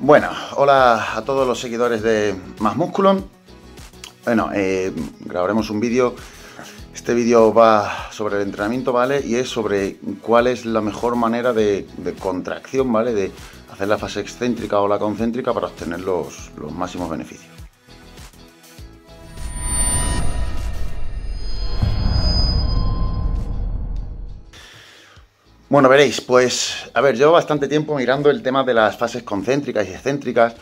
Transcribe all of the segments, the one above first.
Bueno, hola a todos los seguidores de Más Músculo. Bueno, eh, grabaremos un vídeo. Este vídeo va sobre el entrenamiento, ¿vale? Y es sobre cuál es la mejor manera de, contracción, ¿vale? De hacer la fase excéntrica o la concéntrica para obtener los máximos beneficios. Bueno, veréis, pues, a ver, llevo bastante tiempo mirando el tema de las fases concéntricas y excéntricas.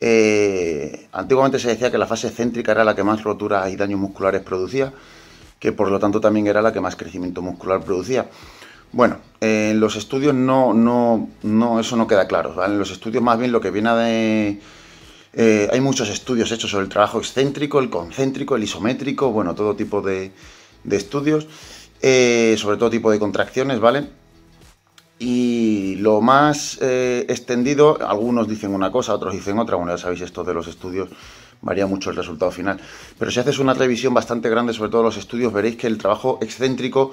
Eh, antiguamente se decía que la fase excéntrica era la que más roturas y daños musculares producía, que por lo tanto también era la que más crecimiento muscular producía. Bueno, en los estudios no, no, no, eso no queda claro. En los estudios más bien lo que viene de... Eh, hay muchos estudios hechos sobre el trabajo excéntrico, el concéntrico, el isométrico, bueno, todo tipo de estudios, eh, sobre todo tipo de contracciones, ¿vale? Y lo más eh, extendido, algunos dicen una cosa, otros dicen otra, bueno, ya sabéis, esto de los estudios varía mucho el resultado final. Pero si haces una revisión bastante grande, sobre todos los estudios, veréis que el trabajo excéntrico,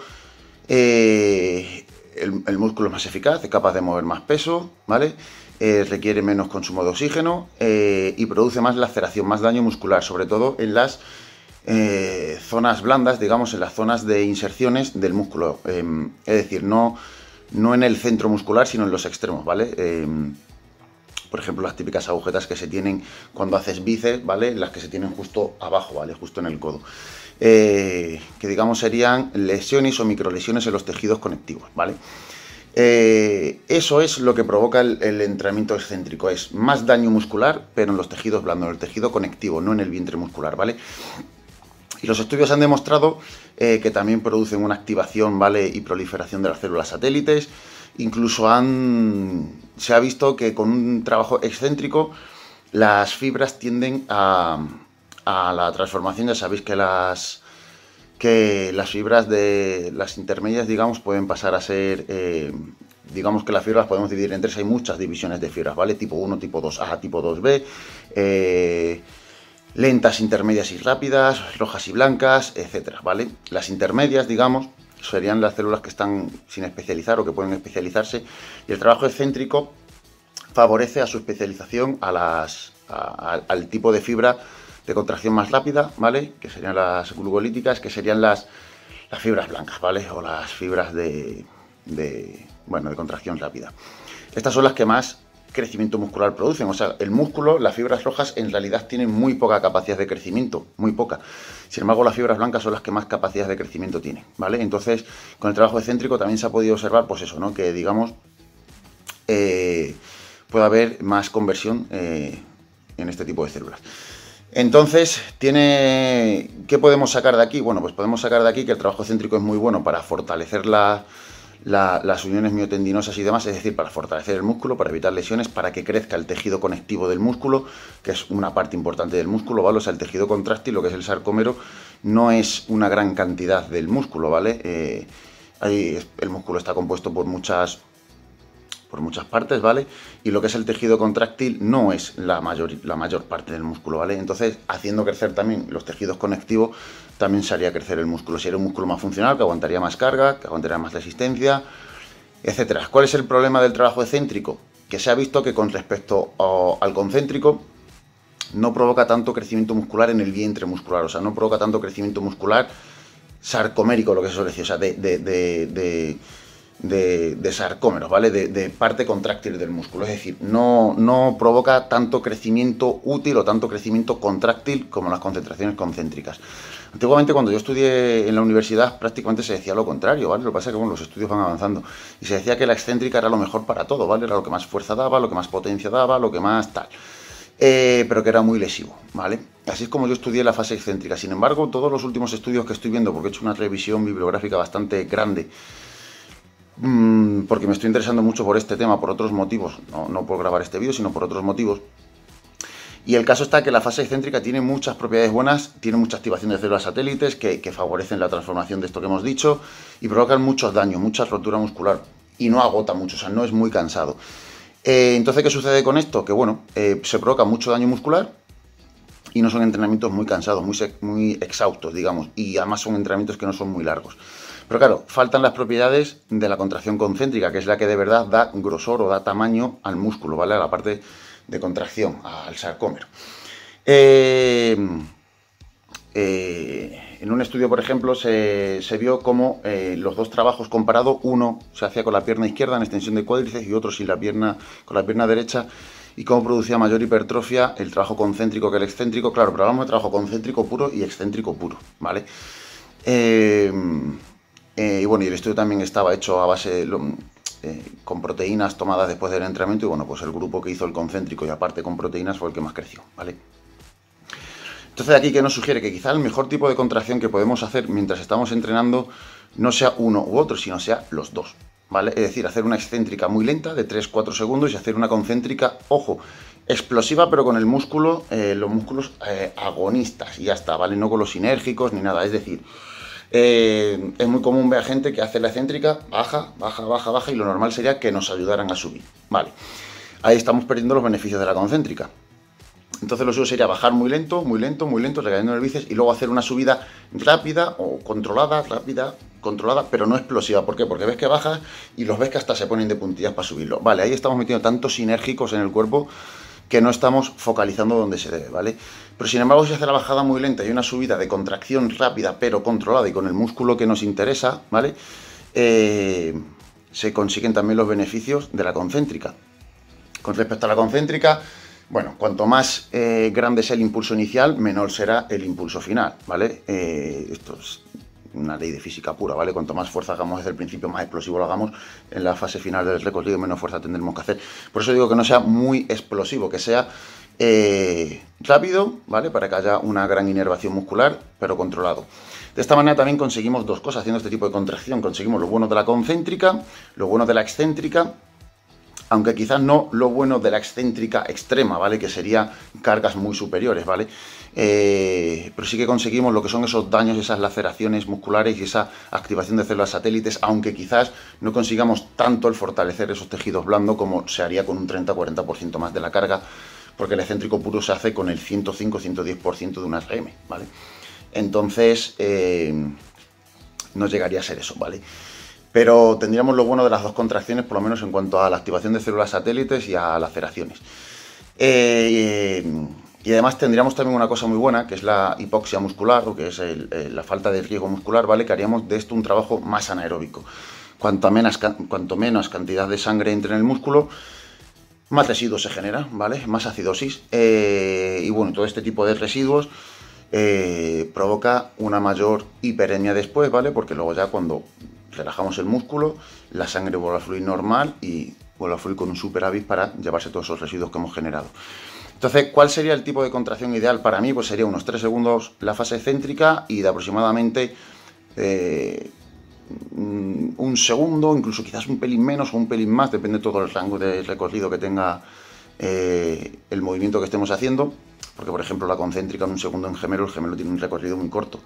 eh, el, músculo es más eficaz, es capaz de mover más peso, ¿vale? Eh, requiere menos consumo de oxígeno y produce más laceración, más daño muscular, sobre todo en las zonas blandas, digamos, en las zonas de inserciones del músculo. Em, es decir, no no en el centro muscular, sino en los extremos, ¿vale? Em, por ejemplo, las típicas agujetas que se tienen cuando haces bíceps, ¿vale? Las que se tienen justo abajo, ¿vale? Justo en el codo. Eh, que digamos serían lesiones o microlesiones en los tejidos conectivos, ¿vale? Eh, eso es lo que provoca el, el, entrenamiento excéntrico, es más daño muscular, pero en los tejidos blandos, en el tejido conectivo, no en el vientre muscular, ¿vale? Y los estudios han demostrado eh, que también producen una activación ¿vale? y proliferación de las células satélites. Incluso han, se ha visto que con un trabajo excéntrico las fibras tienden a, la transformación. Ya sabéis que las, que las fibras de las intermedias, digamos, pueden pasar a ser... Eh, digamos que las fibras podemos dividir en tres, hay muchas divisiones de fibras, ¿vale? Tipo 1, tipo 2A, tipo 2B, lentas, intermedias y rápidas, rojas y blancas, etcétera, ¿vale? Las intermedias, digamos, serían las células que están sin especializar o que pueden especializarse y el trabajo excéntrico favorece a su especialización a las, al tipo de fibra de contracción más rápida, ¿vale? Que serían las glucolíticas, que serían las, las fibras blancas, ¿vale? O las fibras de, bueno, de contracción rápida. Estas son las que más crecimiento muscular producen. O sea, el músculo, las fibras rojas en realidad tienen muy poca capacidad de crecimiento, muy poca. Sin embargo, las fibras blancas son las que más capacidad de crecimiento tienen, ¿vale? Entonces, con el trabajo excéntrico también se ha podido observar, pues eso, ¿no? Que, digamos, eh, puede haber más conversión eh, en este tipo de células. Entonces, tiene, ¿qué podemos sacar de aquí? Bueno, pues podemos sacar de aquí que el trabajo céntrico es muy bueno para fortalecer la, las uniones miotendinosas y demás, es decir, para fortalecer el músculo, para evitar lesiones, para que crezca el tejido conectivo del músculo, que es una parte importante del músculo, ¿vale? O sea, el tejido contráctil, lo que es el sarcomero no es una gran cantidad del músculo, ¿vale? Eh, ahí el músculo está compuesto por muchas por muchas partes, ¿vale? Y lo que es el tejido contráctil no es la mayor, la mayor parte del músculo, ¿vale? Entonces, haciendo crecer también los tejidos conectivos, también se haría crecer el músculo. Sería un músculo más funcional, que aguantaría más carga, que aguantaría más resistencia, etcétera. ¿Cuál es el problema del trabajo excéntrico? Que se ha visto que con respecto al concéntrico, no provoca tanto crecimiento muscular en el vientre muscular, o sea, no provoca tanto crecimiento muscular sarcomérico, lo que se suele decir, o sea, de de, de sarcómeros, ¿vale? De, parte contráctil del músculo. Es decir, no, no provoca tanto crecimiento útil o tanto crecimiento contráctil como las concentraciones concéntricas. Antiguamente cuando yo estudié en la universidad prácticamente se decía lo contrario, ¿vale? Lo que pasa es que los estudios van avanzando y se decía que la excéntrica era lo mejor para todo, ¿vale? Era lo que más fuerza daba, lo que más potencia daba, lo que más tal. Eh, pero que era muy lesivo, ¿vale? Así es como yo estudié la fase excéntrica. Sin embargo, todos los últimos estudios que estoy viendo, porque he hecho una revisión bibliográfica bastante grande Mm, porque me estoy interesando mucho por este tema, por otros motivos, no, no por grabar este vídeo, sino por otros motivos. Y el caso está que la fase excéntrica tiene muchas propiedades buenas, tiene mucha activación de células satélites que, favorecen la transformación de esto que hemos dicho y provocan muchos daños, mucha rotura muscular y no agota mucho, o sea, no es muy cansado. Eh, entonces, ¿qué sucede con esto? Que bueno, eh, se provoca mucho daño muscular y no son entrenamientos muy cansados, muy, muy exhaustos, digamos, y además son entrenamientos que no son muy largos. Pero claro, faltan las propiedades de la contracción concéntrica, que es la que de verdad da grosor o da tamaño al músculo, ¿vale? A la parte de contracción, al sarcómero. Eh, eh, en un estudio, por ejemplo, se, vio cómo eh, los dos trabajos comparados, uno se hacía con la pierna izquierda en extensión de cuádriceps y otro sin la pierna, con la pierna derecha, y cómo producía mayor hipertrofia el trabajo concéntrico que el excéntrico. Claro, pero hablamos de trabajo concéntrico puro y excéntrico puro, ¿vale? Eh, eh, y bueno, y el estudio también estaba hecho a base eh, con proteínas tomadas después del entrenamiento. Y bueno, pues el grupo que hizo el concéntrico y aparte con proteínas fue el que más creció, ¿vale? Entonces aquí que nos sugiere que quizá el mejor tipo de contracción que podemos hacer mientras estamos entrenando no sea uno u otro, sino sea los dos. ¿Vale? Es decir, hacer una excéntrica muy lenta de 3-4 segundos y hacer una concéntrica, ojo, explosiva, pero con el músculo, eh, los músculos agonistas, y ya está, ¿vale? No con los sinérgicos ni nada. Es decir, eh, es muy común ver a gente que hace la excéntrica, baja, baja, baja, baja, y lo normal sería que nos ayudaran a subir. Vale, ahí estamos perdiendo los beneficios de la concéntrica. Entonces lo suyo sería bajar muy lento, muy lento, muy lento, recayendo en y luego hacer una subida rápida o controlada, rápida, controlada, pero no explosiva. ¿Por qué? Porque ves que bajas y los ves que hasta se ponen de puntillas para subirlo. Vale, ahí estamos metiendo tantos sinérgicos en el cuerpo que no estamos focalizando donde se debe, ¿vale? Pero sin embargo, si hace la bajada muy lenta y una subida de contracción rápida pero controlada y con el músculo que nos interesa, ¿vale? Eh, se consiguen también los beneficios de la concéntrica. Con respecto a la concéntrica, bueno, cuanto más eh, grande sea el impulso inicial, menor será el impulso final, ¿vale? Eh, esto es, una ley de física pura, ¿vale? Cuanto más fuerza hagamos desde el principio, más explosivo lo hagamos en la fase final del recorrido, menos fuerza tendremos que hacer. Por eso digo que no sea muy explosivo, que sea eh, rápido, ¿vale? Para que haya una gran inervación muscular, pero controlado. De esta manera también conseguimos dos cosas haciendo este tipo de contracción. Conseguimos lo bueno de la concéntrica, lo bueno de la excéntrica, aunque quizás no lo bueno de la excéntrica extrema, ¿vale? Que sería cargas muy superiores, ¿vale? Eh, pero sí que conseguimos lo que son esos daños, esas laceraciones musculares y esa activación de células satélites, aunque quizás no consigamos tanto el fortalecer esos tejidos blandos como se haría con un 30-40% más de la carga, porque el excéntrico puro se hace con el 105-110% de una RM, ¿vale? Entonces, eh, no llegaría a ser eso, ¿vale? Pero tendríamos lo bueno de las dos contracciones, por lo menos en cuanto a la activación de células satélites y a laceraciones. Eh, y además tendríamos también una cosa muy buena, que es la hipoxia muscular, o que es eh, la falta de riego muscular, ¿vale? Que haríamos de esto un trabajo más anaeróbico. Cuanto menos, cuanto menos cantidad de sangre entre en el músculo, más residuos se genera, ¿vale? Más acidosis. Eh, y bueno, todo este tipo de residuos eh, provoca una mayor hiperemia después, ¿vale? Porque luego ya cuando relajamos el músculo, la sangre vuelve a fluir normal y vuelve a fluir con un superávit para llevarse todos esos residuos que hemos generado. Entonces, ¿cuál sería el tipo de contracción ideal para mí? Pues sería unos 3 segundos la fase excéntrica y de aproximadamente eh, un segundo, incluso quizás un pelín menos o un pelín más, depende todo el rango de recorrido que tenga eh, el movimiento que estemos haciendo. Porque, por ejemplo, la concéntrica en un segundo en gemelo, el gemelo tiene un recorrido muy corto,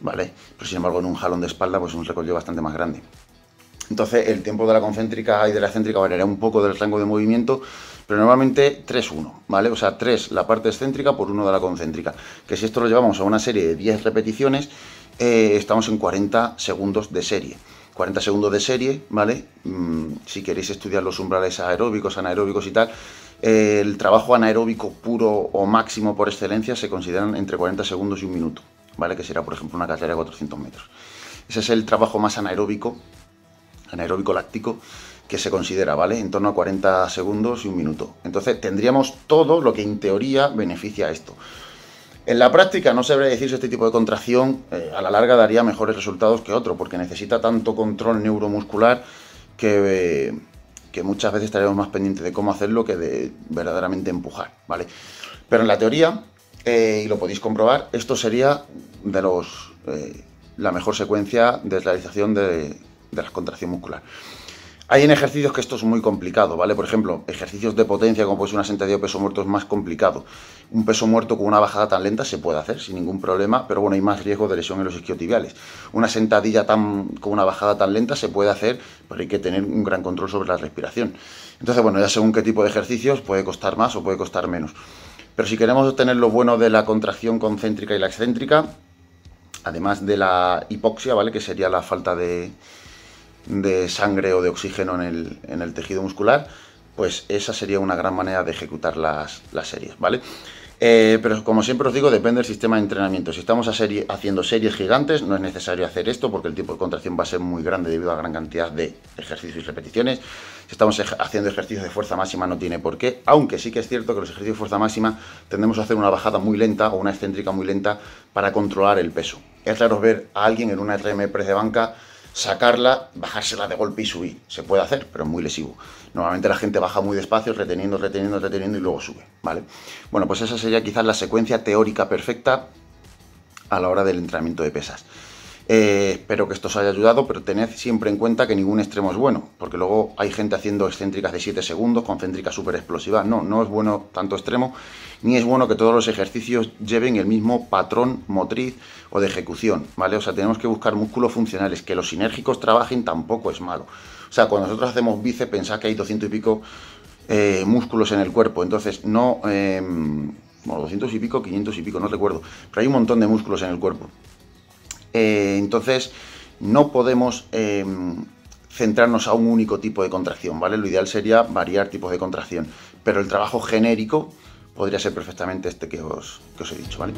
¿vale? Pero sin embargo, en un jalón de espalda, pues es un recorrido bastante más grande. Entonces, el tiempo de la concéntrica y de la céntrica variará un poco del rango de movimiento, pero normalmente 3-1, ¿vale? O sea, 3 la parte excéntrica por 1 de la concéntrica, que si esto lo llevamos a una serie de 10 repeticiones, eh, estamos en 40 segundos de serie. 40 segundos de serie, ¿vale? Mm, si queréis estudiar los umbrales aeróbicos, anaeróbicos y tal, eh, el trabajo anaeróbico puro o máximo por excelencia se consideran entre 40 segundos y un minuto, ¿vale? Que será, por ejemplo, una carrera de 400 metros. Ese es el trabajo más anaeróbico anaeróbico láctico que se considera, ¿vale? En torno a 40 segundos y un minuto. Entonces tendríamos todo lo que en teoría beneficia a esto. En la práctica no sabría decir si este tipo de contracción eh, a la larga daría mejores resultados que otro, porque necesita tanto control neuromuscular eh, que, muchas veces estaremos más pendientes de cómo hacerlo que de verdaderamente empujar, ¿vale? Pero en la teoría, eh, y lo podéis comprobar, esto sería de los la mejor secuencia de realización de, de la contracción muscular. Hay en ejercicios que esto es muy complicado, ¿vale? Por ejemplo, ejercicios de potencia, como puede ser una sentadilla de peso muerto, es más complicado. Un peso muerto con una bajada tan lenta se puede hacer sin ningún problema, pero bueno, hay más riesgo de lesión en los isquiotibiales. Una sentadilla tan, con una bajada tan lenta se puede hacer, pero hay que tener un gran control sobre la respiración. Entonces, bueno, ya según qué tipo de ejercicios puede costar más o puede costar menos. Pero si queremos obtener lo bueno de la contracción concéntrica y la excéntrica, además de la hipoxia, ¿vale? Que sería la falta de de sangre o de oxígeno en el, tejido muscular, pues esa sería una gran manera de ejecutar las, las series, ¿vale? Eh, pero como siempre os digo, depende del sistema de entrenamiento. Si estamos haciendo series gigantes, no es necesario hacer esto porque el tipo de contracción va a ser muy grande debido a la gran cantidad de ejercicios y repeticiones. Si estamos haciendo ejercicios de fuerza máxima, no tiene por qué, aunque sí que es cierto que los ejercicios de fuerza máxima tendemos a hacer una bajada muy lenta o una excéntrica muy lenta para controlar el peso. Es raro ver a alguien en una RM press de banca sacarla, bajársela de golpe y subir. Se puede hacer, pero es muy lesivo. Normalmente la gente baja muy despacio, reteniendo, reteniendo, reteniendo y luego sube, ¿vale? Bueno, pues esa sería quizás la secuencia teórica perfecta a la hora del entrenamiento de pesas. Eh, espero que esto os haya ayudado, pero tened siempre en cuenta que ningún extremo es bueno, porque luego hay gente haciendo excéntricas de 7 segundos, con concéntricas súper explosivas. No, no es bueno tanto extremo, ni es bueno que todos los ejercicios lleven el mismo patrón motriz o de ejecución, ¿vale? O sea, tenemos que buscar músculos funcionales, que los sinérgicos trabajen tampoco es malo. O sea, cuando nosotros hacemos bíceps, pensad que hay 200 y pico eh, músculos en el cuerpo, entonces no... Em, bueno, 200 y pico, 500 y pico, no recuerdo, pero hay un montón de músculos en el cuerpo. Eh, entonces, no podemos eh, centrarnos a un único tipo de contracción, ¿vale? Lo ideal sería variar tipos de contracción, pero el trabajo genérico podría ser perfectamente este que os, que os he dicho, ¿vale?